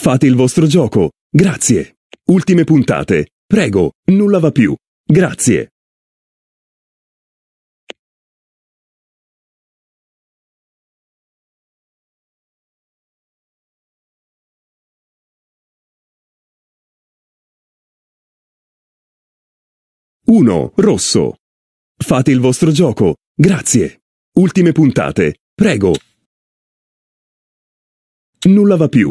Fate il vostro gioco. Grazie. Ultime puntate. Prego, nulla va più. Grazie. Uno, rosso. Fate il vostro gioco. Grazie. Ultime puntate. Prego. Nulla va più.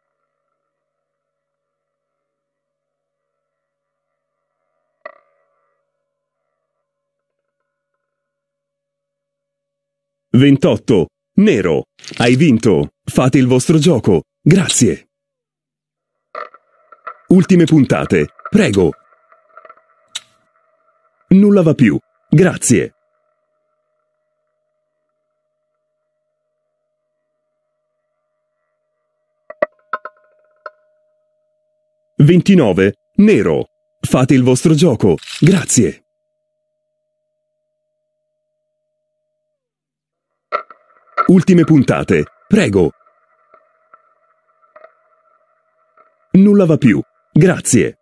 28. Nero. Hai vinto. Fate il vostro gioco. Grazie. Ultime puntate. Prego. Nulla va più. Grazie. Ventinove. Nero. Fate il vostro gioco. Grazie. ultime puntate. Prego. Nulla va più. Grazie.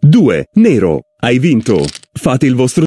Due, nero. Hai vinto. Fate il vostro